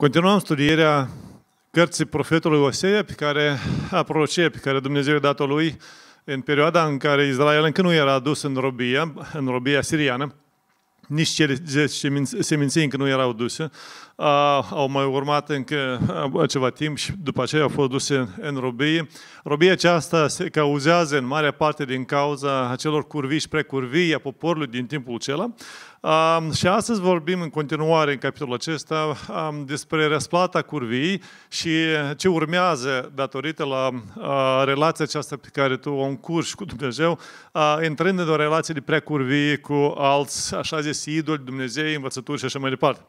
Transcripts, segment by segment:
Continuăm studierea cărții profetului Osea, pe care a prorocie, pe care Dumnezeu i-a dat-o lui în perioada în care Israel încă nu era dus în robia, în robia siriană, nici cele 10 seminții încă nu erau duse, au mai urmat încă ceva timp și după aceea au fost duse în robie. Robia aceasta se cauzează în mare parte din cauza acelor curvii și precurvii a poporului din timpul acela, Um, și astăzi vorbim în continuare în capitolul acesta um, despre răsplata curvii și ce urmează datorită la uh, relația aceasta pe care tu o încurci cu Dumnezeu, uh, intrând în o relație de prea curvie cu alți, așa zis, idoli, Dumnezei, învățături și așa mai departe.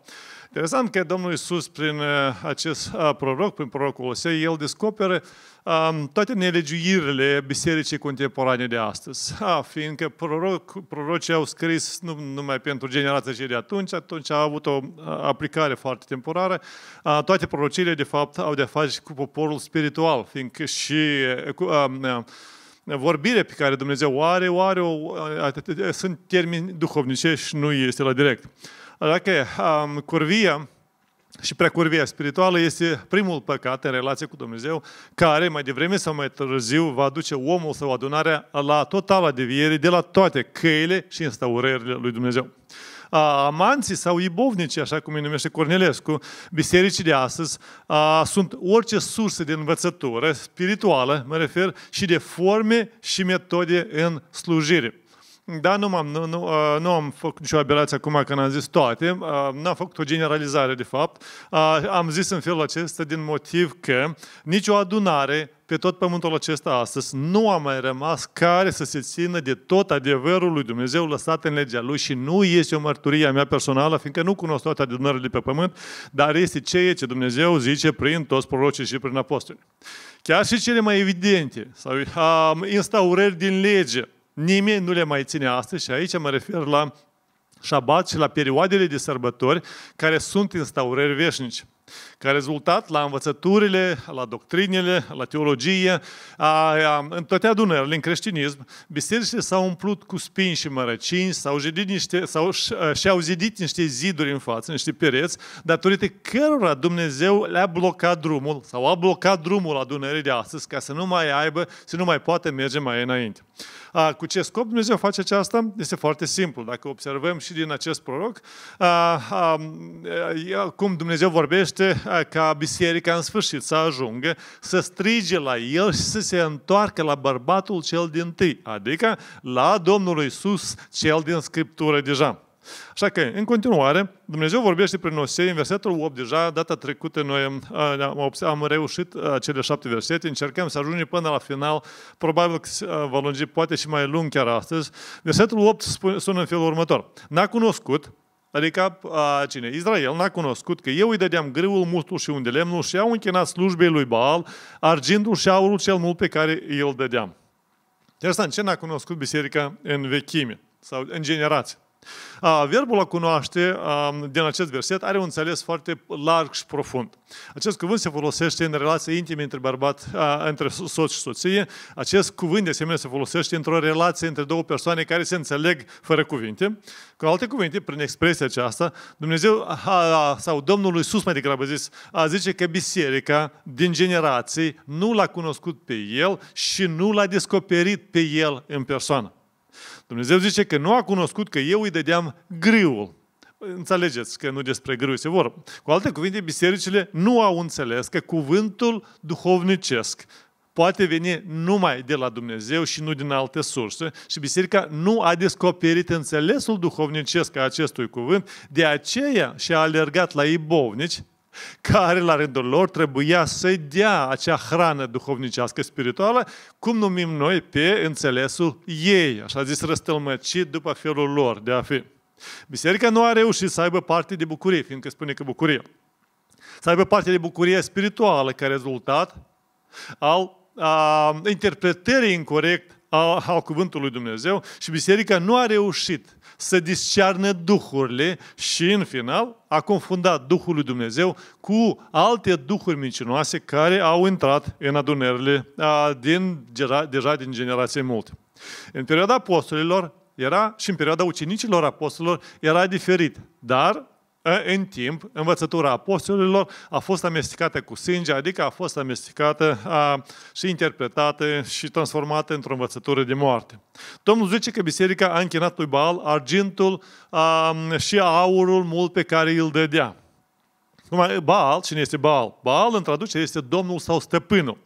Interesant că Domnul Isus, prin uh, acest uh, proroc, prin prorocul Osei, el descoperă um, toate nelegiuirile bisericii contemporane de astăzi. A, fiindcă proroc, prorocii au scris nu numai pentru generația cei de atunci, atunci a avut o uh, aplicare foarte temporară. A, toate prorociile, de fapt, au de-a face cu poporul spiritual, fiindcă și cu, a, um, a, vorbire pe care Dumnezeu o are, o are, o, a, a, a, sunt termeni duhovnicești, nu este la direct. Dacă um, curvia și precurvia spirituală este primul păcat în relație cu Dumnezeu, care mai devreme sau mai târziu va duce omul sau adunarea la totala deviere de la toate căile și instaurările lui Dumnezeu. A, amanții sau ibovnici, așa cum îi numește Cornelescu, bisericii de astăzi, a, sunt orice sursă de învățătură spirituală, mă refer, și de forme și metode în slujire. Da, nu, am nu, nu, uh, nu am făcut nicio aberație acum când am zis toate, uh, Nu am făcut o generalizare de fapt. Uh, am zis în felul acesta din motiv că nicio adunare pe tot pământul acesta astăzi nu a mai rămas care să se țină de tot adevărul lui Dumnezeu lăsat în legea lui și nu este o mărturie a mea personală, fiindcă nu cunosc toate adunările de pe pământ, dar este ceea ce Dumnezeu zice prin toți prorocii și prin apostoli. Chiar și cele mai evidente sau uh, instaurări din lege, Nimeni nu le mai ține astăzi și aici mă refer la șabat și la perioadele de sărbători care sunt instaurări veșnici. Ca rezultat, la învățăturile, la doctrinele, la teologie, a, a, în toate adunările, în creștinism, bisericile s-au umplut cu spini și mărăcini, s-au zidit niște, sau, și-au zidit niște ziduri în față, niște pereți, datorită cărora Dumnezeu le-a blocat drumul sau a blocat drumul adunării de astăzi ca să nu mai aibă, să nu mai poată merge mai înainte. Cu ce scop Dumnezeu face aceasta? Este foarte simplu. Dacă observăm și din acest proroc, cum Dumnezeu vorbește ca biserica în sfârșit să ajungă, să strige la el și să se întoarcă la bărbatul cel din tâi, adică la Domnul Isus cel din Scriptură deja. Așa că, în continuare, Dumnezeu vorbește prin Osei în versetul 8 deja, data trecută noi am, am reușit cele șapte versete, încercăm să ajungem până la final, probabil că va lungi poate și mai lung chiar astăzi. Versetul 8 sună în felul următor. N-a cunoscut, Adică, a, cine? Israel n-a cunoscut că eu îi dădeam grâul, mustul și unde lemnul și au închinat slujbei lui Baal, argintul și aurul cel mult pe care îl dădeam. Interesant, ce n-a cunoscut biserica în vechime sau în generație?" Verbul a cunoaște din acest verset are un înțeles foarte larg și profund. Acest cuvânt se folosește în relații intime între bărbat, între soț și soție. Acest cuvânt, de asemenea, se folosește într-o relație între două persoane care se înțeleg fără cuvinte. Cu alte cuvinte, prin expresia aceasta, Dumnezeu sau Domnul Iisus, mai degrabă zis, a zice că biserica din generații nu l-a cunoscut pe el și nu l-a descoperit pe el în persoană. Dumnezeu zice că nu a cunoscut că eu îi dădeam griul. Înțelegeți că nu despre grâu se vorbă. Cu alte cuvinte, bisericile nu au înțeles că cuvântul duhovnicesc poate veni numai de la Dumnezeu și nu din alte surse și biserica nu a descoperit înțelesul duhovnicesc a acestui cuvânt, de aceea și a alergat la ibovnici care la rândul lor trebuia să dea acea hrană duhovnicească, spirituală, cum numim noi pe înțelesul ei, așa zis răstălmăcit după felul lor de a fi. Biserica nu a reușit să aibă parte de bucurie, fiindcă spune că bucurie. Să aibă parte de bucurie spirituală ca rezultat al a, interpretării incorrect al, al cuvântului Dumnezeu și biserica nu a reușit să discearne duhurile și, în final, a confundat Duhul lui Dumnezeu cu alte duhuri mincinoase care au intrat în adunările din, deja din generații multe. În perioada apostolilor era și în perioada ucenicilor apostolilor era diferit, dar în timp, învățătura apostolilor a fost amestecată cu sânge, adică a fost amestecată a, și interpretată și transformată într-o învățătură de moarte. Domnul zice că biserica a închinat lui Baal argintul a, și aurul mult pe care îl dădea. Numai Baal, cine este Baal? Baal, în traducere, este Domnul sau Stăpânul.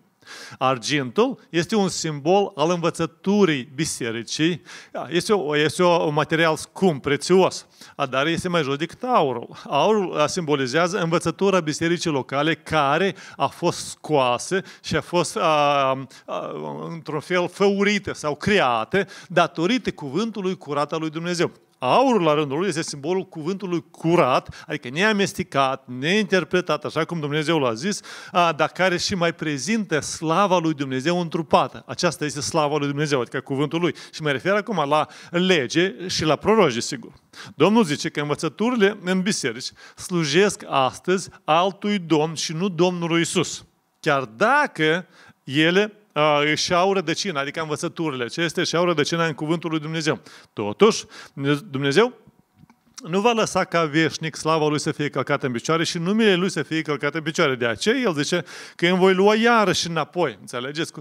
Argintul este un simbol al învățăturii bisericii. Da, este, o, este un material scump, prețios, dar este mai jos decât aurul. Aurul simbolizează învățătura bisericii locale care a fost scoasă și a fost a, a, într-un fel făurită sau creată datorită cuvântului curat al lui Dumnezeu. Aurul, la rândul lui, este simbolul cuvântului curat, adică neamestecat, neinterpretat, așa cum Dumnezeu l-a zis, dar care și mai prezintă slava lui Dumnezeu întrupată. Aceasta este slava lui Dumnezeu, adică cuvântul lui. Și mă refer acum la lege și la proroge, sigur. Domnul zice că învățăturile în biserici slujesc astăzi altui Domn și nu Domnului Isus. Chiar dacă ele își ah, au rădăcina, adică învățăturile. Ce este și au rădăcina în cuvântul lui Dumnezeu. Totuși, Dumnezeu nu va lăsa ca veșnic slava lui să fie călcată în picioare și numele lui să fie călcate în picioare. De aceea el zice că îmi voi lua iarăși înapoi. Înțelegeți?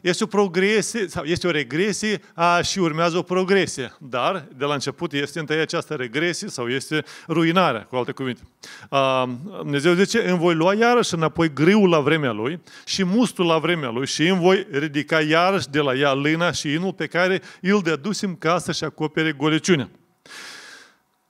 Este o progresie, sau este o regresie a, și urmează o progresie. Dar de la început este întâi această regresie sau este ruinarea, cu alte cuvinte. A, Dumnezeu zice, îmi voi lua iarăși înapoi griul la vremea lui și mustul la vremea lui și îmi voi ridica iarăși de la ea lâna și inul pe care îl dedusim ca să-și acopere goliciunea.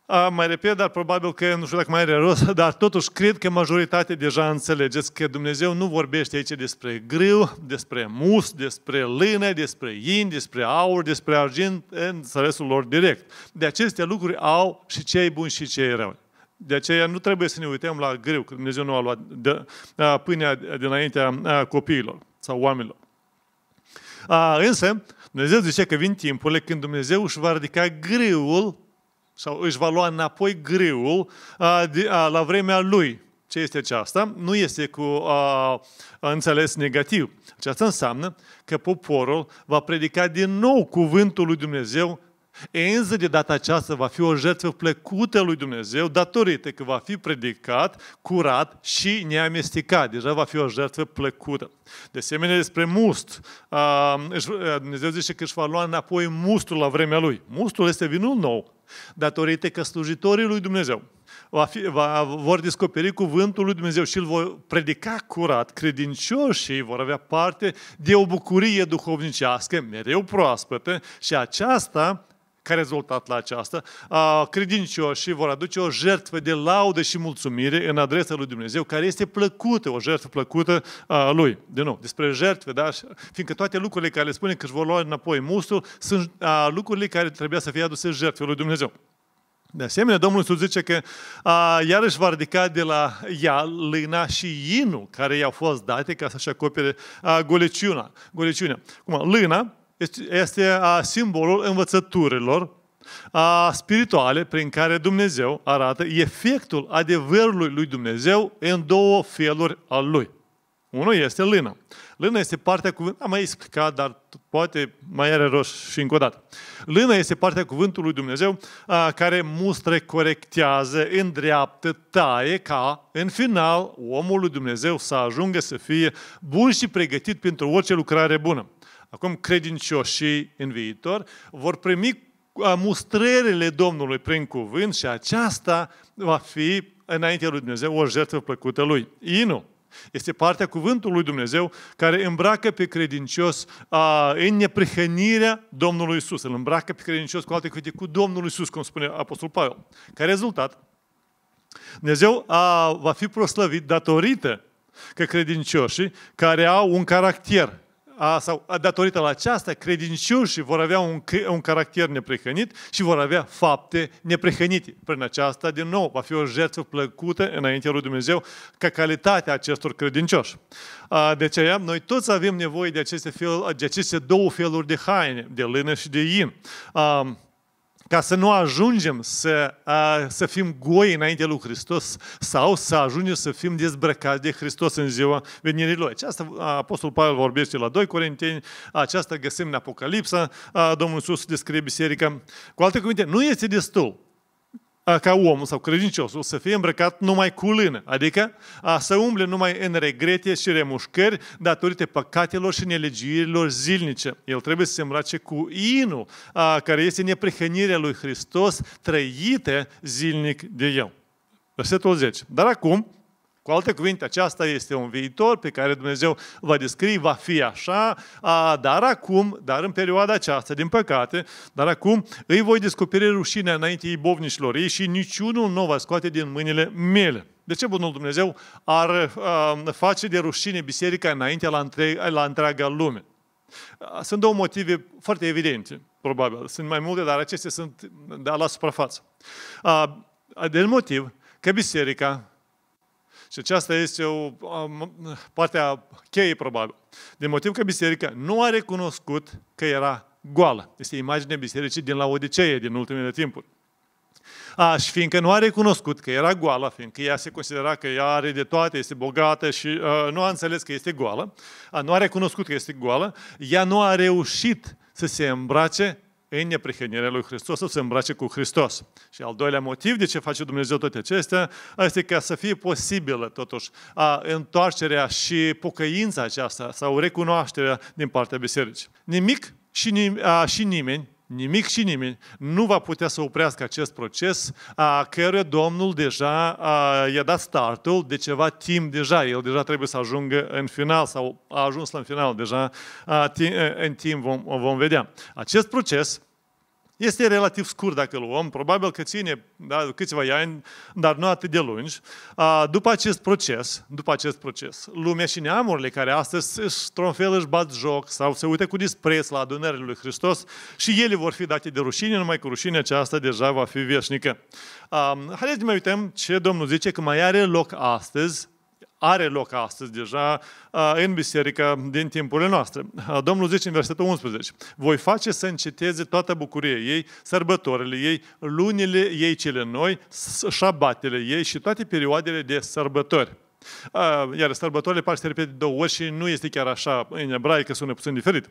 A, mai repet, dar probabil că nu știu dacă mai are rost, dar totuși cred că majoritatea deja înțelegeți că Dumnezeu nu vorbește aici despre grâu, despre mus, despre lână, despre in, despre aur, despre argint, în înțelesul lor direct. De aceste lucruri au și cei buni și cei răi. De aceea nu trebuie să ne uităm la grâu, că Dumnezeu nu a luat de, a, pâinea dinaintea a, copiilor sau oamenilor. A, însă, Dumnezeu zice că vin timpurile când Dumnezeu își va ridica grâul sau își va lua înapoi greul a, de, a, la vremea lui. Ce este aceasta? Nu este cu a, înțeles negativ. Aceasta înseamnă că poporul va predica din nou cuvântul lui Dumnezeu Enză de data aceasta va fi o jertfă plăcută lui Dumnezeu datorită că va fi predicat, curat și neamestecat. Deja va fi o jertfă plăcută. De asemenea, despre must. Dumnezeu zice că își va lua înapoi mustul la vremea lui. Mustul este vinul nou datorită că slujitorii lui Dumnezeu va fi, va, vor descoperi cuvântul lui Dumnezeu și îl vor predica curat, credincioșii vor avea parte de o bucurie duhovnicească mereu proaspătă și aceasta ca rezultat la aceasta, credincioșii vor aduce o jertfă de laudă și mulțumire în adresa lui Dumnezeu, care este plăcută, o jertfă plăcută a lui. De nou, despre jertfe, da? fiindcă toate lucrurile care le spune că își vor lua înapoi musul sunt lucrurile care trebuia să fie aduse jertfe lui Dumnezeu. De asemenea, Domnul Iisus zice că a, iarăși va ridica de la ea lâna și inul care i-au fost date ca să-și acopere a, goleciuna, goleciunea. Acum, lâna este simbolul învățăturilor a spirituale prin care Dumnezeu arată efectul adevărului lui Dumnezeu în două feluri al lui. Unul este lână. Lână este partea cuvântului, am mai explicat, dar poate mai are rost și încă o dată. Lână este partea cuvântului lui Dumnezeu a, care mustre, corectează, îndreaptă, taie ca, în final, omul lui Dumnezeu să ajungă să fie bun și pregătit pentru orice lucrare bună acum credincioșii în viitor, vor primi mustrările Domnului prin cuvânt și aceasta va fi înaintea lui Dumnezeu o jertfă plăcută lui. Inu este partea cuvântului lui Dumnezeu care îmbracă pe credincios a, în neprihănirea Domnului Isus. Îl îmbracă pe credincios cu alte cuvinte cu Domnul Isus, cum spune Apostol Pavel. Ca rezultat, Dumnezeu a, va fi proslăvit datorită că credincioșii care au un caracter a, sau a, datorită la aceasta, credincioșii vor avea un, un caracter neprehănit și vor avea fapte neprehănite. Prin aceasta, din nou, va fi o jertfă plăcută înaintea lui Dumnezeu ca calitatea acestor credincioși. A, de aceea, noi toți avem nevoie de aceste, fel, de aceste două feluri de haine, de lână și de in. A, ca să nu ajungem să, a, să fim goi înainte lui Hristos sau să ajungem să fim dezbrăcați de Hristos în ziua venirii Lui. Aceasta Apostol Pavel vorbește la 2 Corinteni, aceasta găsim în Apocalipsa, a, Domnul Iisus descrie biserica. Cu alte cuvinte, nu este destul ca omul sau credinciosul să fie îmbrăcat numai cu lână, adică a să umble numai în regrete și remușcări datorită păcatelor și nelegiuirilor zilnice. El trebuie să se îmbrace cu inul, a, care este neprihănirea lui Hristos, trăită zilnic de el. Versetul 10. Dar acum, cu alte cuvinte, aceasta este un viitor pe care Dumnezeu va descrie, va fi așa, dar acum, dar în perioada aceasta, din păcate, dar acum îi voi descoperi rușinea înainte ei bovnișilor ei și niciunul nu va scoate din mâinile mele. De ce Bunul Dumnezeu ar face de rușine biserica înainte la, întreg, la întreaga lume? Sunt două motive foarte evidente, probabil. Sunt mai multe, dar acestea sunt de la suprafață. A, motiv că biserica și aceasta este o parte partea cheie, probabil. Din motiv că biserica nu a recunoscut că era goală. Este imaginea bisericii din la Odisee, din ultimele timpuri. A, și fiindcă nu a recunoscut că era goală, fiindcă ea se considera că ea are de toate, este bogată și uh, nu a înțeles că este goală, a, nu a recunoscut că este goală, ea nu a reușit să se îmbrace în neprihănirea lui Hristos, să se îmbrace cu Hristos. Și al doilea motiv de ce face Dumnezeu toate acestea, este ca să fie posibilă, totuși, a întoarcerea și pocăința aceasta, sau recunoașterea din partea bisericii. Nimic și, nim- a, și nimeni Nimic și nimeni nu va putea să oprească acest proces a căruia Domnul deja a, i-a dat startul de ceva timp deja. El deja trebuie să ajungă în final sau a ajuns la final deja a, în timp vom, vom vedea. Acest proces este relativ scurt dacă luăm, probabil că ține da, câțiva ani, dar nu atât de lungi. După acest proces, după acest proces, lumea și neamurile care astăzi își tronfel, își bat joc sau se uită cu dispreț la adunările lui Hristos și ele vor fi date de rușine, numai că rușinea aceasta deja va fi veșnică. Haideți să mai uităm ce Domnul zice că mai are loc astăzi are loc astăzi deja în biserică din timpurile noastre. Domnul zice în versetul 11, voi face să înceteze toată bucuria ei, sărbătorile ei, lunile ei cele noi, șabatele ei și toate perioadele de sărbători. Iar sărbătorile par să repete două ori și nu este chiar așa în ebraică, sună puțin diferit.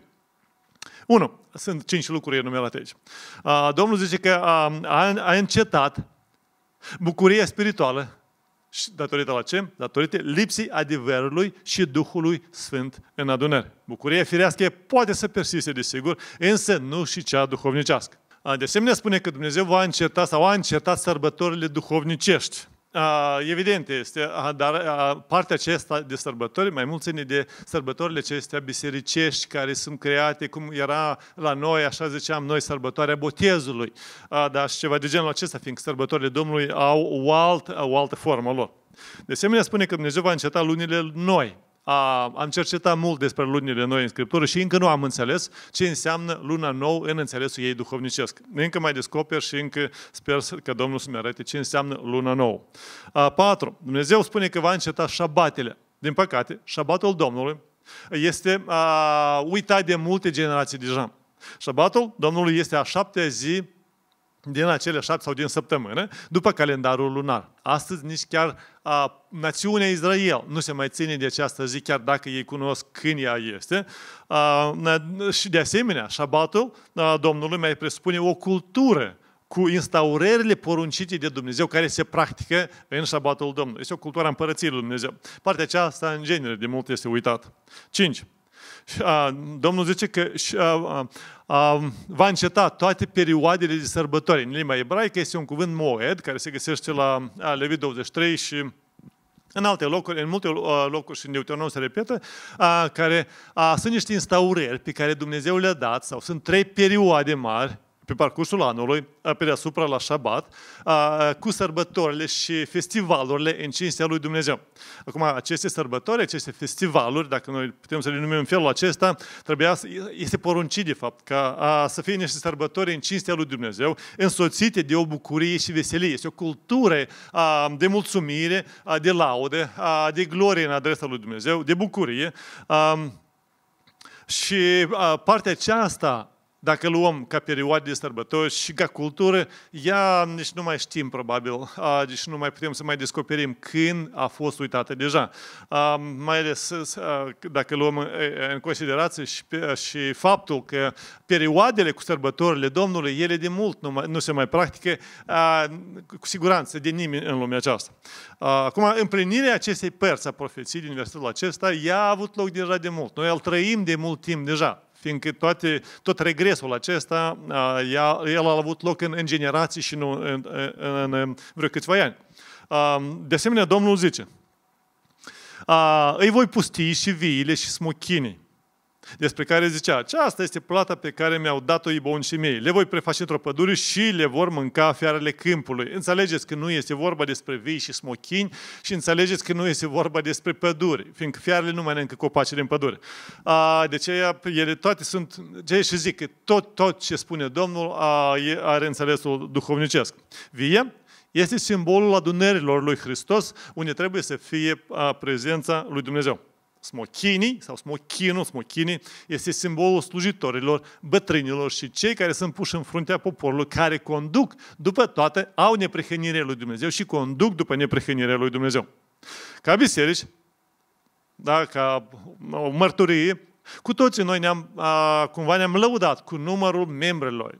1. Sunt cinci lucruri enumerate aici. Domnul zice că a, a încetat bucuria spirituală, și datorită la ce? Datorită lipsii adevărului și Duhului Sfânt în adunări. Bucuria firească poate să persiste, desigur, însă nu și cea duhovnicească. De asemenea, spune că Dumnezeu va încerta sau a încetat sărbătorile duhovnicești evident este, dar partea aceasta de sărbători mai mult ține de sărbătorile acestea bisericești care sunt create, cum era la noi, așa ziceam noi, sărbătoarea botezului, dar și ceva de genul acesta, fiindcă sărbătorile Domnului au o altă, o altă formă lor. De asemenea, spune că Dumnezeu va înceta lunile noi, a, am cercetat mult despre lunile noi în Scriptură și încă nu am înțeles ce înseamnă luna nouă în înțelesul ei duhovnicesc. Încă mai descoper și încă sper că Domnul să-mi arate ce înseamnă luna nouă. A, 4. Dumnezeu spune că va înceta șabatele. Din păcate, șabatul Domnului este a, uitat de multe generații deja. Șabatul Domnului este a șaptea zi din acele șapte sau din săptămână, după calendarul lunar. Astăzi nici chiar a, națiunea Israel nu se mai ține de această zi, chiar dacă ei cunosc când ea este. A, și de asemenea, șabatul a, Domnului mai presupune o cultură cu instaurările poruncite de Dumnezeu care se practică în șabatul Domnului. Este o cultură a împărăției lui Dumnezeu. Partea aceasta, în genere, de mult este uitată. 5. Domnul zice că va înceta toate perioadele de sărbători. În limba ebraică este un cuvânt moed, care se găsește la Levit 23 și în alte locuri, în multe locuri și în Deuteronom se repetă, a, care a, sunt niște instaurări pe care Dumnezeu le-a dat, sau sunt trei perioade mari, pe parcursul anului, pe deasupra la șabat, cu sărbătorile și festivalurile în cinstea lui Dumnezeu. Acum, aceste sărbători, aceste festivaluri, dacă noi putem să le numim în felul acesta, trebuia să, este poruncit, de fapt, ca să fie niște sărbători în cinstea lui Dumnezeu, însoțite de o bucurie și veselie. Este o cultură de mulțumire, de laude, de glorie în adresa lui Dumnezeu, de bucurie. și partea aceasta dacă luăm ca perioade de sărbători și ca cultură, ea nici nu mai știm probabil, deci nu mai putem să mai descoperim când a fost uitată deja. mai ales dacă luăm în considerație și, și faptul că perioadele cu sărbătorile Domnului, ele de mult nu, mai, nu se mai practică cu siguranță de nimeni în lumea aceasta. acum, împlinirea acestei părți a profeției din versetul acesta, ea a avut loc deja de mult. Noi îl trăim de mult timp deja fiindcă toate, tot regresul acesta, el a avut loc în, în generații și nu în, în, în vreo câțiva ani. De asemenea, Domnul zice, îi voi pusti și viile și smochinii despre care zicea, aceasta este plata pe care mi-au dat-o și mei. Le voi preface într-o pădure și le vor mânca fiarele câmpului. Înțelegeți că nu este vorba despre vii și smochini și înțelegeți că nu este vorba despre păduri, fiindcă fiarele nu mănâncă copacii din pădure. A, de deci ce ele toate sunt, ce și zic, că tot, tot ce spune Domnul a, are înțelesul duhovnicesc. Vie este simbolul adunărilor lui Hristos, unde trebuie să fie prezența lui Dumnezeu smochinii sau smochinul, smochinii, este simbolul slujitorilor, bătrânilor și cei care sunt puși în fruntea poporului, care conduc după toate, au neprehănirea lui Dumnezeu și conduc după neprehănirea lui Dumnezeu. Ca biserici, da, ca o mărturie, cu toții noi ne-am, a, cumva ne-am lăudat cu numărul membrilor,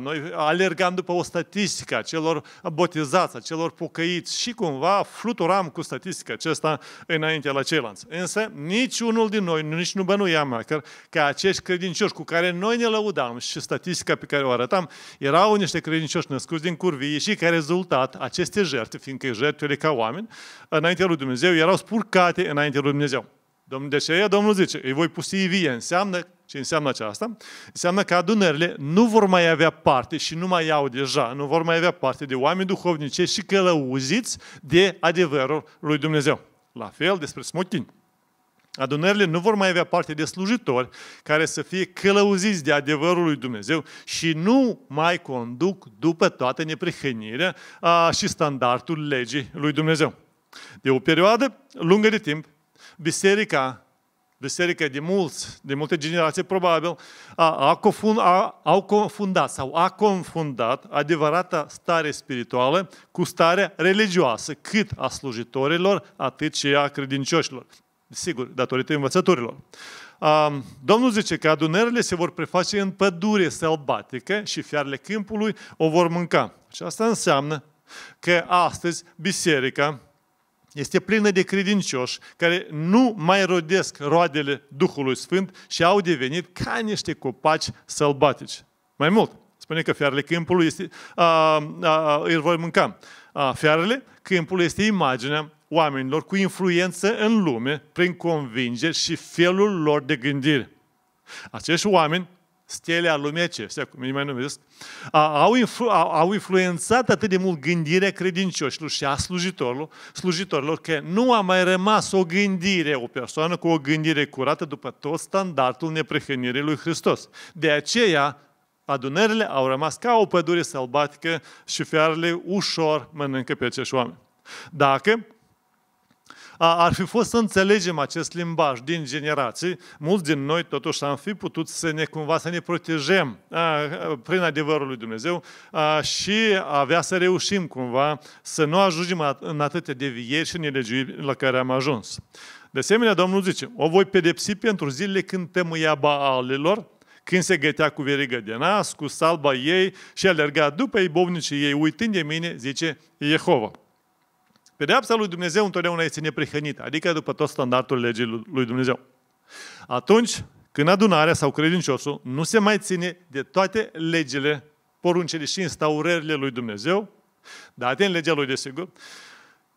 noi alergam după o statistică a celor botezați, a celor pocăiți și cumva fluturam cu statistica acesta înainte la ceilalți. Însă niciunul din noi, nici nu bănuiam că, că acești credincioși cu care noi ne lăudam și statistica pe care o arătam, erau niște credincioși născuți din curvie și ca rezultat aceste jertfe, fiindcă jertfele ca oameni, înaintea lui Dumnezeu erau spurcate înaintea lui Dumnezeu. Domnul de aceea, Domnul zice, îi voi pusi vie, înseamnă ce înseamnă aceasta? Înseamnă că adunările nu vor mai avea parte și nu mai au deja, nu vor mai avea parte de oameni duhovnice și călăuziți de adevărul lui Dumnezeu. La fel despre smochini. Adunările nu vor mai avea parte de slujitori care să fie călăuziți de adevărul lui Dumnezeu și nu mai conduc după toată neprihănirea și standardul legii lui Dumnezeu. De o perioadă lungă de timp, biserica biserică de mulți, de multe generații probabil, a, a confund, a, au confundat sau a confundat adevărata stare spirituală cu starea religioasă, cât a slujitorilor, atât și a credincioșilor. Sigur, datorită învățăturilor. Domnul zice că adunările se vor preface în pădure sălbatică și fiarele câmpului o vor mânca. Și asta înseamnă că astăzi biserica, este plină de credincioși care nu mai rodesc roadele Duhului Sfânt și au devenit ca niște copaci sălbatici. Mai mult, spune că fiarele câmpului este, a, a, îl voi mânca. A, fiarele câmpului este imaginea oamenilor cu influență în lume prin convingeri și felul lor de gândire. Acești oameni stele lumece, știa cum mai numesc, au, influ, au, au influențat atât de mult gândirea credincioșilor și a slujitorilor, slujitorilor că nu a mai rămas o gândire, o persoană cu o gândire curată după tot standardul neprehănirii lui Hristos. De aceea, adunările au rămas ca o pădure sălbatică și fiarele ușor mănâncă pe acești oameni. Dacă ar fi fost să înțelegem acest limbaj din generații, mulți din noi totuși am fi putut să ne cumva să ne protejăm prin adevărul lui Dumnezeu și avea să reușim cumva să nu ajungem în atâtea devieri și nelegiuiri la care am ajuns. De asemenea, Domnul zice, o voi pedepsi pentru zilele când tămâia baalilor, când se gătea cu verigă de nas, cu salba ei și alerga după ei bovnicii ei, uitând de mine, zice Jehova. Pedeapsa lui Dumnezeu întotdeauna este neprihănită, adică după tot standardul legii lui Dumnezeu. Atunci când adunarea sau credinciosul nu se mai ține de toate legile, poruncile și instaurările lui Dumnezeu, date în legea lui, desigur,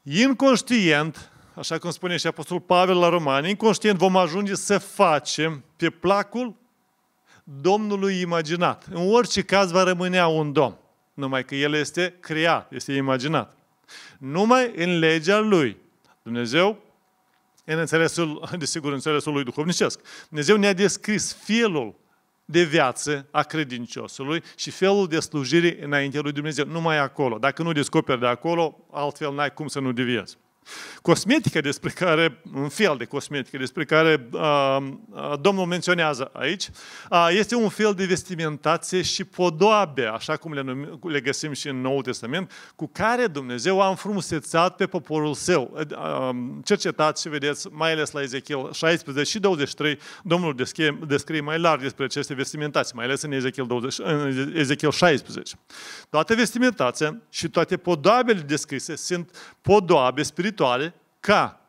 inconștient, așa cum spune și Apostol Pavel la Romani, inconștient vom ajunge să facem pe placul Domnului imaginat. În orice caz va rămâne un Domn, numai că El este creat, este imaginat. Numai în legea lui. Dumnezeu, în înțelesul, desigur, în înțelesul lui duhovnicesc, Dumnezeu ne-a descris felul de viață a credinciosului și felul de slujire înaintea lui Dumnezeu. Numai acolo. Dacă nu descoperi de acolo, altfel n-ai cum să nu deviezi. Cosmetică despre care, un fel de cosmetică despre care a, a, Domnul menționează aici, a, este un fel de vestimentație și podoabe, așa cum le, numi, le găsim și în Noul Testament, cu care Dumnezeu a înfrumusețat pe poporul său. A, a, cercetați și vedeți, mai ales la Ezechiel 16 și 23, Domnul descrie, descrie mai larg despre aceste vestimentații, mai ales în Ezechiel, 20, în Ezechiel 16. Toate vestimentația și toate podoabele descrise sunt podoabe spirituale spirituale ca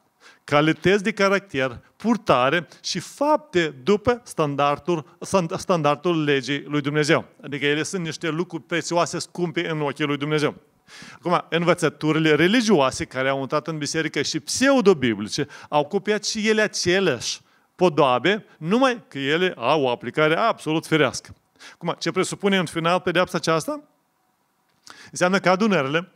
calități de caracter, purtare și fapte după standardul, standardul legii lui Dumnezeu. Adică ele sunt niște lucruri prețioase, scumpe în ochii lui Dumnezeu. Acum, învățăturile religioase care au intrat în biserică și pseudobiblice au copiat și ele aceleași podoabe, numai că ele au o aplicare absolut firească. Acum, ce presupune în final pedeapsa aceasta? Înseamnă că adunările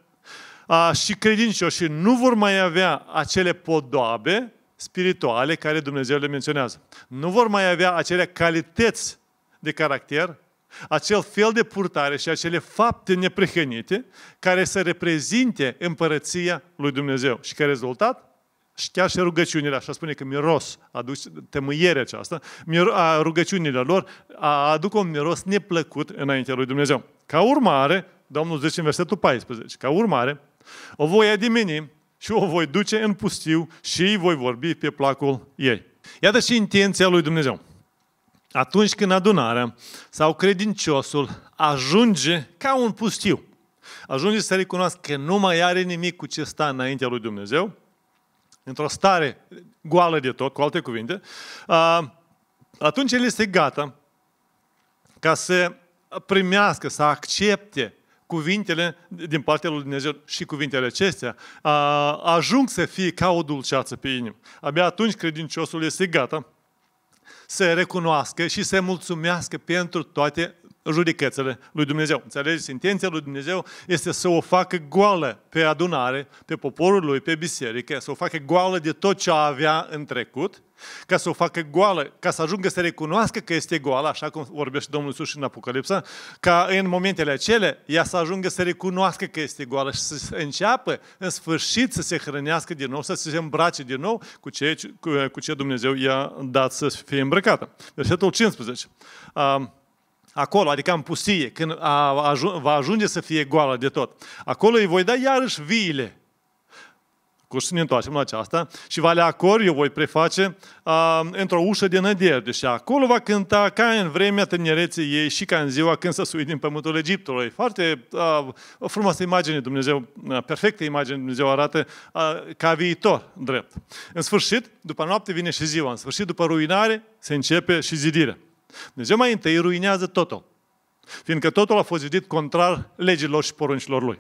a, și credincioșii nu vor mai avea acele podoabe spirituale care Dumnezeu le menționează. Nu vor mai avea acele calități de caracter, acel fel de purtare și acele fapte neprehănite care să reprezinte împărăția lui Dumnezeu. Și ca rezultat, și chiar și rugăciunile, așa spune că miros, aduc temâierea aceasta, a rugăciunile lor aduc un miros neplăcut înaintea lui Dumnezeu. Ca urmare, Domnul zice în versetul 14, ca urmare, o voi adimini și o voi duce în pustiu și îi voi vorbi pe placul ei. Iată și intenția lui Dumnezeu. Atunci când adunarea sau credinciosul ajunge ca un pustiu, ajunge să recunoască că nu mai are nimic cu ce sta înaintea lui Dumnezeu, într-o stare goală de tot, cu alte cuvinte, atunci el este gata ca să primească, să accepte cuvintele din partea lui Dumnezeu și cuvintele acestea a, ajung să fie ca o dulceață pe inimă. Abia atunci credinciosul este gata să recunoască și să mulțumească pentru toate judecățile lui Dumnezeu. Înțelegeți? Intenția lui Dumnezeu este să o facă goală pe adunare, pe poporul lui, pe biserică, să o facă goală de tot ce avea în trecut, ca să o facă goală, ca să ajungă să recunoască că este goală, așa cum vorbește Domnul Iisus și în Apocalipsa, ca în momentele acele ea să ajungă să recunoască că este goală și să înceapă în sfârșit să se hrănească din nou, să se îmbrace din nou cu ce, cu, cu ce Dumnezeu i-a dat să fie îmbrăcată. Versetul 15. Um, acolo, adică în pustie, când a, a, va ajunge să fie goală de tot, acolo îi voi da iarăși viile. Cu să ne întoarcem la aceasta și va le acord. eu voi preface a, într-o ușă de nădejde și acolo va cânta ca în vremea tinereții ei și ca în ziua când s-a suit din pământul Egiptului. Foarte a, o frumoasă imagine Dumnezeu, a, perfectă imagine Dumnezeu arată a, ca viitor drept. În sfârșit, după noapte vine și ziua, în sfârșit după ruinare se începe și zidirea. Dumnezeu mai întâi ruinează totul. Fiindcă totul a fost zidit contrar legilor și poruncilor lui.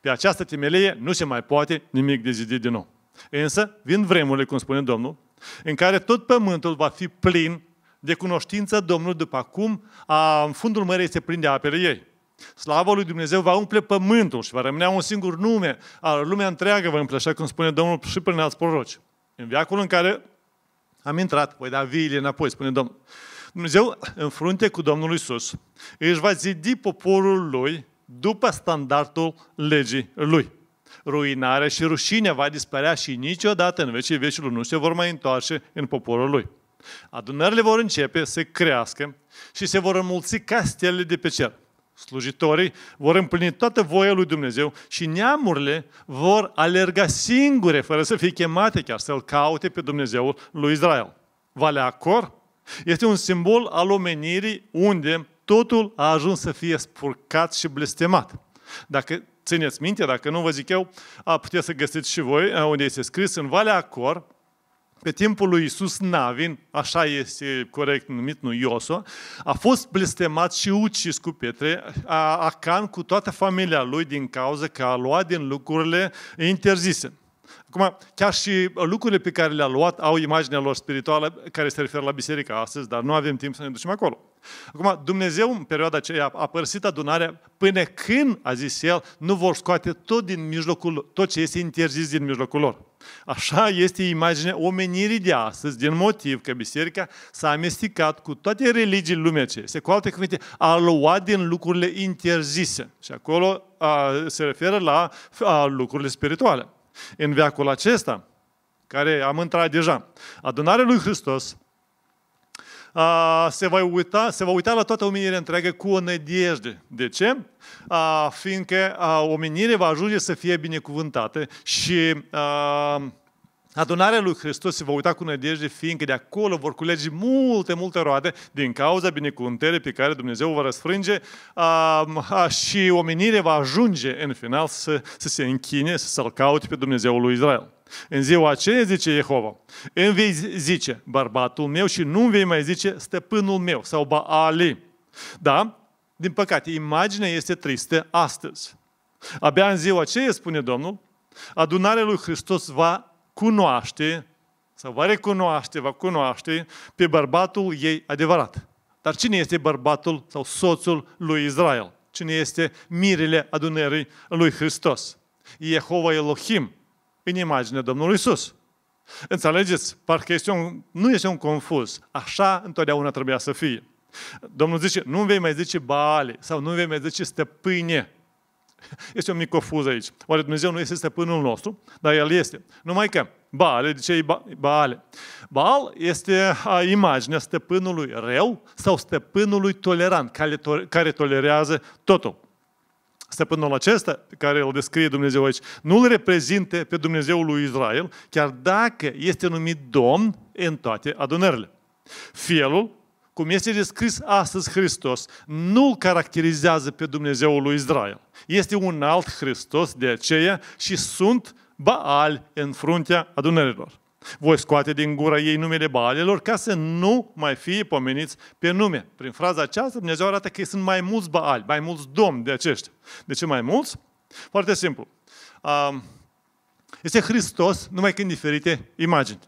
Pe această temelie nu se mai poate nimic de zidit din nou. Însă, vin vremurile, cum spune Domnul, în care tot pământul va fi plin de cunoștință Domnului după cum a, în fundul mării se prinde apele ei. Slavă lui Dumnezeu va umple pământul și va rămâne un singur nume, al lumea întreagă va umple, așa cum spune Domnul și prin alți proroci. În viacul în care am intrat, voi da viile înapoi, spune Domnul. Dumnezeu, în frunte cu Domnul Isus, își va zidi poporul lui după standardul legii lui. Ruinarea și rușinea va dispărea și niciodată în vecii vecilor nu se vor mai întoarce în poporul lui. Adunările vor începe să crească și se vor înmulți ca stele de pe cer. Slujitorii vor împlini toată voia lui Dumnezeu și neamurile vor alerga singure, fără să fie chemate chiar să-L caute pe Dumnezeul lui Israel. Valea acord. Este un simbol al omenirii unde totul a ajuns să fie spurcat și blestemat. Dacă țineți minte, dacă nu vă zic eu, a, puteți să găsiți și voi unde este scris în Valea Acor, pe timpul lui Isus Navin, așa este corect numit, nu Ioso, a fost blestemat și ucis cu pietre, Acan cu toată familia lui din cauza că a luat din lucrurile interzise. Acum, chiar și uh, lucrurile pe care le-a luat au imaginea lor spirituală care se referă la Biserica astăzi, dar nu avem timp să ne ducem acolo. Acum, Dumnezeu în perioada aceea a părăsit adunarea până când, a zis el, nu vor scoate tot din mijlocul, tot ce este interzis din mijlocul lor. Așa este imaginea omenirii de astăzi, din motiv că biserica s-a amestecat cu toate religiile lumea acestea. Cu alte cuvinte, a luat din lucrurile interzise. Și acolo a, uh, se referă la a, uh, lucrurile spirituale în veacul acesta, care am intrat deja. Adunarea lui Hristos a, se, va uita, se va uita la toată omenirea întreagă cu o nădejde. De ce? A, fiindcă a, omenirea va ajunge să fie binecuvântată și a, Adunarea lui Hristos se va uita cu nădejde, fiindcă de acolo vor culege multe, multe roade din cauza binecuvântării pe care Dumnezeu va răsfrânge și omenirea va ajunge în final să, să se închine, să, să-L caute pe Dumnezeul lui Israel. În ziua aceea, zice Jehova, îmi vei zice bărbatul meu și nu vei mai zice stăpânul meu sau Baali. Da? Din păcate, imaginea este tristă astăzi. Abia în ziua aceea, spune Domnul, adunarea lui Hristos va cunoaște sau va recunoaște, va cunoaște pe bărbatul ei adevărat. Dar cine este bărbatul sau soțul lui Israel? Cine este mirele adunării lui Hristos? Jehova Elohim, în imaginea Domnului Isus. Înțelegeți? Parcă este un, nu este un confuz. Așa întotdeauna trebuia să fie. Domnul zice, nu vei mai zice Baale sau nu vei mai zice stăpâne, Este o mică confuză aici. Oare Dumnezeu nu este stăpânul nostru? Dar El este. Numai că Baale, de ce e ba- Baale? Baal este a imaginea stăpânului rău sau stăpânului tolerant, care, to- care tolerează totul. Stăpânul acesta, care îl descrie Dumnezeu aici, nu îl reprezinte pe Dumnezeul lui Israel, chiar dacă este numit Domn în toate adunările. Fielul, cum este descris astăzi Hristos, nu îl caracterizează pe Dumnezeul lui Israel. Este un alt Hristos de aceea și sunt baali în fruntea adunărilor. Voi scoate din gura ei numele baalelor ca să nu mai fie pomeniți pe nume. Prin fraza aceasta Dumnezeu arată că sunt mai mulți baali, mai mulți domni de aceștia. De ce mai mulți? Foarte simplu. Este Hristos numai că în diferite imagini.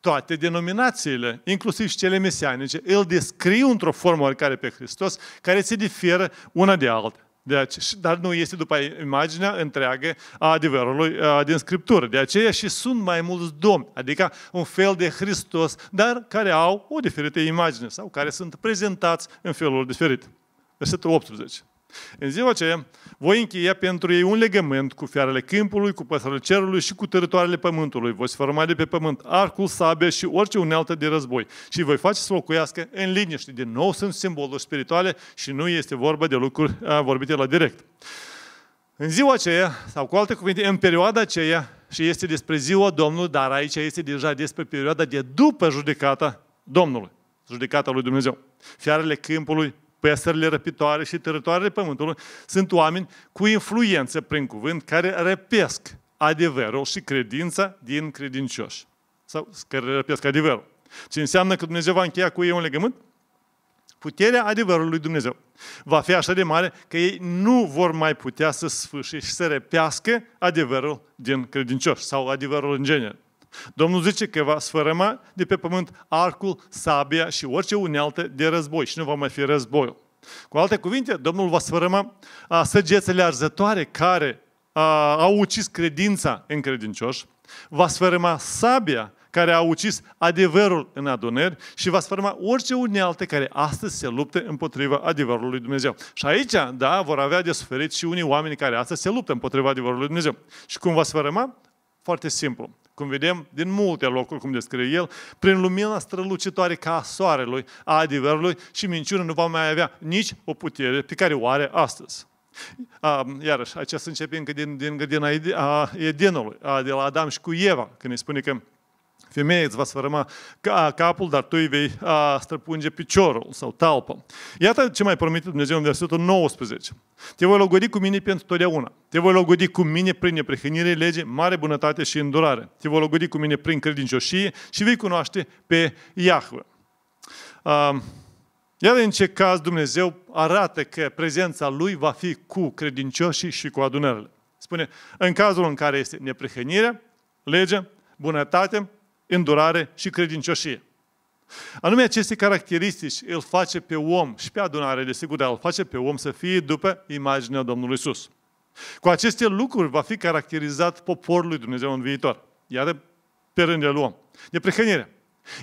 Toate denominațiile, inclusiv și cele mesianice, îl descriu într-o formă oricare pe Hristos, care se diferă una de alta. Deci, dar nu este după imaginea întreagă a adevărului a, din Scriptură. De aceea și sunt mai mulți domni, adică un fel de Hristos, dar care au o diferită imagine sau care sunt prezentați în felul diferit. Versetul 18. În ziua aceea, voi încheia pentru ei un legământ cu fiarele câmpului, cu păsările cerului și cu teritoriile pământului. Voi sfârma de pe pământ arcul, sabia și orice unealtă de război. Și voi face să locuiască în liniște. Din nou sunt simboluri spirituale și nu este vorba de lucruri vorbite la direct. În ziua aceea, sau cu alte cuvinte, în perioada aceea, și este despre ziua Domnului, dar aici este deja despre perioada de după judecata Domnului, judecata lui Dumnezeu. Fiarele câmpului, păsările răpitoare și târătoarele pământului, sunt oameni cu influență prin cuvânt care răpesc adevărul și credința din credincioși. Sau care răpesc adevărul. Ce înseamnă că Dumnezeu va încheia cu ei un legământ? Puterea adevărului Dumnezeu va fi așa de mare că ei nu vor mai putea să sfâșie și să repească adevărul din credincioși sau adevărul în genere. Domnul zice că va sfărăma de pe pământ arcul, sabia și orice unealtă de război și nu va mai fi războiul. Cu alte cuvinte, Domnul va sfărăma săgețele arzătoare care a, au ucis credința în credincioși, va sfărăma sabia care a ucis adevărul în adunări și va sfârma orice unealtă care astăzi se luptă împotriva adevărului lui Dumnezeu. Și aici, da, vor avea de suferit și unii oameni care astăzi se luptă împotriva adevărului lui Dumnezeu. Și cum va sfârma? Foarte simplu cum vedem, din multe locuri, cum descrie el, prin lumina strălucitoare ca a soarelui, a adevărului și minciună nu va mai avea nici o putere pe care o are astăzi. Iarăși, aceasta începe încă din, din grădina Edenului, de la Adam și cu Eva, când îi spune că femeie îți va sfărâma capul, dar tu îi vei străpunge piciorul sau talpa. Iată ce mai promite Dumnezeu în versetul 19. Te voi logodi cu mine pentru totdeauna. Te voi logodi cu mine prin neprehănire, lege, mare bunătate și îndurare. Te voi logodi cu mine prin credincioșie și vei cunoaște pe Iahve. Iată în ce caz Dumnezeu arată că prezența Lui va fi cu credincioșii și cu adunările. Spune, în cazul în care este neprehănire, lege, bunătate, îndurare și credincioșie. Anume aceste caracteristici îl face pe om și pe adunare, desigur, îl face pe om să fie după imaginea Domnului Isus. Cu aceste lucruri va fi caracterizat poporul lui Dumnezeu în viitor. Iar pe rând le luăm. Neprihănirea.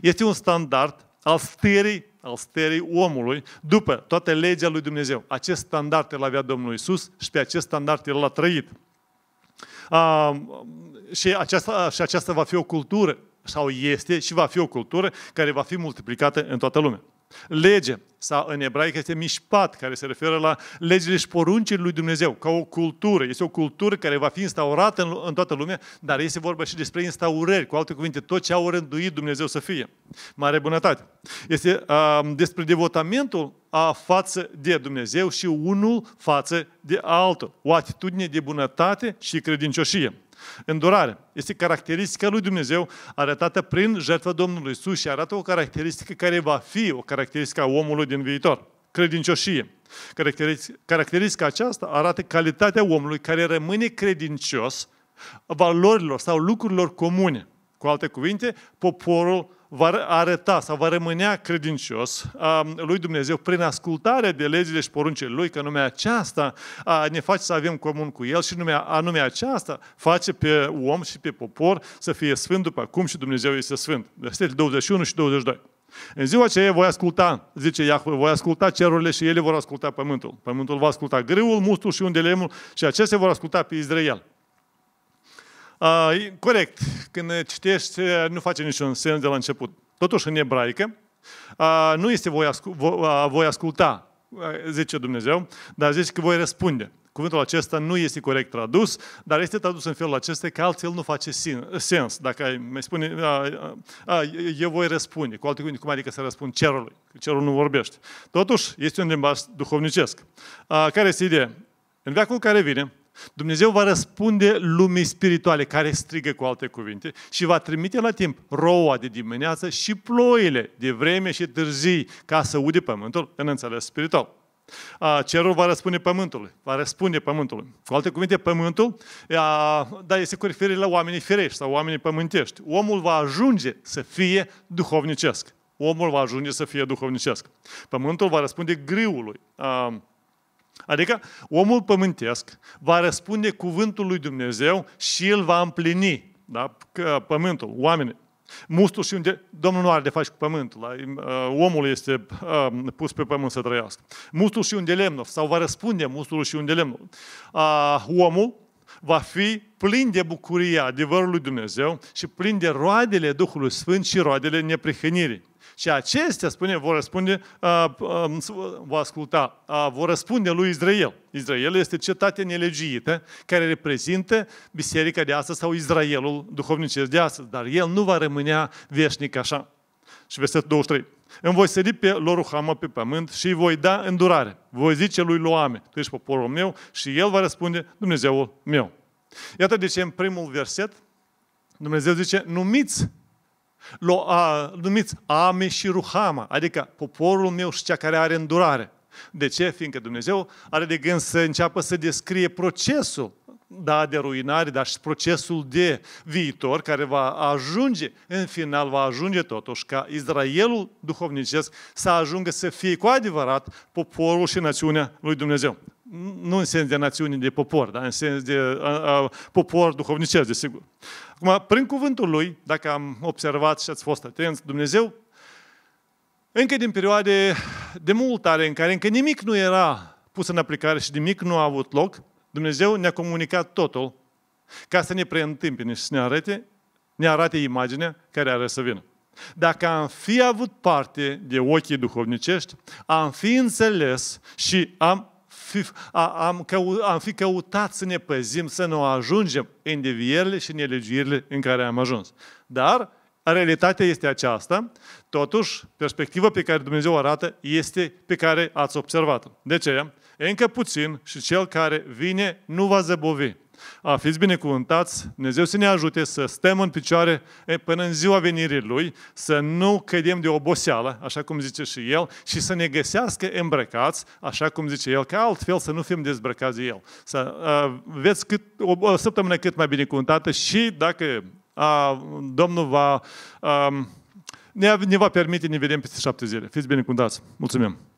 Este un standard al stării, al stării omului după toată legea lui Dumnezeu. Acest standard îl avea Domnul Isus și pe acest standard el l-a trăit. A, și, aceasta, și aceasta va fi o cultură sau este și va fi o cultură care va fi multiplicată în toată lumea. Lege, sau în ebraică este mișpat, care se referă la legile și poruncile lui Dumnezeu, ca o cultură. Este o cultură care va fi instaurată în, în toată lumea, dar este vorba și despre instaurări, cu alte cuvinte, tot ce au rânduit Dumnezeu să fie. Mare bunătate. Este uh, despre devotamentul a față de Dumnezeu și unul față de altul. O atitudine de bunătate și credincioșie. Îndurare este caracteristica lui Dumnezeu arătată prin jertfa Domnului Isus și arată o caracteristică care va fi o caracteristică a omului din viitor. Credincioșie. Caracteristica aceasta arată calitatea omului care rămâne credincios valorilor sau lucrurilor comune. Cu alte cuvinte, poporul va arăta sau va rămânea credincios um, lui Dumnezeu prin ascultare de legile și poruncile Lui, că numai aceasta ne face să avem comun cu El și numai, anume aceasta face pe om și pe popor să fie sfânt după cum și Dumnezeu este sfânt. Versetele 21 și 22. În ziua aceea voi asculta, zice Iahve, voi asculta cerurile și ele vor asculta pământul. Pământul va asculta grâul, mustul și undelemul și acestea vor asculta pe Israel. Uh, corect, când citești, nu face niciun sens de la început. Totuși, în ebraică, uh, nu este voi, ascu- vo, a, voi asculta, zice Dumnezeu, dar zice că voi răspunde. Cuvântul acesta nu este corect tradus, dar este tradus în felul acesta că altfel nu face sens. Dacă ai, mai spune, a, a, eu voi răspunde, cu alte cuvinte, cum adică să răspund cerului, că cerul nu vorbește. Totuși, este un limbaj duhovnicesc. A, care este ideea? În veacul care vine, Dumnezeu va răspunde lumii spirituale care strigă cu alte cuvinte și va trimite la timp roua de dimineață și ploile de vreme și târzii ca să ude pământul în înțeles spiritual. Cerul va răspunde pământului, va răspunde pământului. Cu alte cuvinte, pământul, dar este cu referire la oamenii firești sau oamenii pământești. Omul va ajunge să fie duhovnicesc. Omul va ajunge să fie duhovnicesc. Pământul va răspunde griului, Adică omul pământesc va răspunde cuvântul lui Dumnezeu și îl va împlini. Da? Că pământul, oamenii, Mustul și unde... Domnul nu are de face cu pământul. Da, uh, omul este uh, pus pe pământ să trăiască. Mustul și unde lemnul. Sau va răspunde mustul și unde lemnul. Uh, omul va fi plin de bucuria adevărului Dumnezeu și plin de roadele Duhului Sfânt și roadele neprihănirii. Și acestea, spune, vor răspunde, uh, uh, um, vor asculta, uh, vor răspunde lui Israel. Israel este cetatea nelegiuită care reprezintă biserica de astăzi sau Israelul duhovnicesc de astăzi, dar el nu va rămânea veșnic așa. Și versetul 23. Îmi voi sări pe lor Hama pe pământ și îi voi da îndurare. Voi zice lui Loame, tu ești poporul meu și el va răspunde Dumnezeul meu. Iată de ce în primul verset Dumnezeu zice, numiți L-o, a, numiți Ame și Ruhama, adică poporul meu și cea care are îndurare. De ce? Fiindcă Dumnezeu are de gând să înceapă să descrie procesul da, de ruinare, dar și procesul de viitor care va ajunge, în final va ajunge totuși ca Israelul duhovnicesc să ajungă să fie cu adevărat poporul și națiunea lui Dumnezeu nu în sens de națiune, de popor, dar în sens de a, a, popor duhovnicesc, desigur. Acum, prin cuvântul lui, dacă am observat și ați fost atenți, Dumnezeu, încă din perioade de mult are în care încă nimic nu era pus în aplicare și nimic nu a avut loc, Dumnezeu ne-a comunicat totul ca să ne preîntâmpine și să ne arate, ne arate imaginea care are să vină. Dacă am fi avut parte de ochii duhovnicești, am fi înțeles și am fi, a, am, cău, am fi căutat să ne păzim, să nu ajungem în devierile și nelegiurile în care am ajuns. Dar realitatea este aceasta, totuși perspectiva pe care Dumnezeu o arată este pe care ați observat-o. De ce? Încă puțin și cel care vine nu va zăbovi. A, fiți binecuvântați, Dumnezeu să ne ajute să stăm în picioare până în ziua venirii Lui, să nu cădem de oboseală, așa cum zice și El, și să ne găsească îmbrăcați, așa cum zice El, ca altfel să nu fim dezbrăcați de El. Să a, veți cât, o, o săptămână cât mai binecuvântată și dacă a, Domnul va... A, ne, ne va permite, ne vedem peste șapte zile. Fiți binecuvântați! Mulțumim!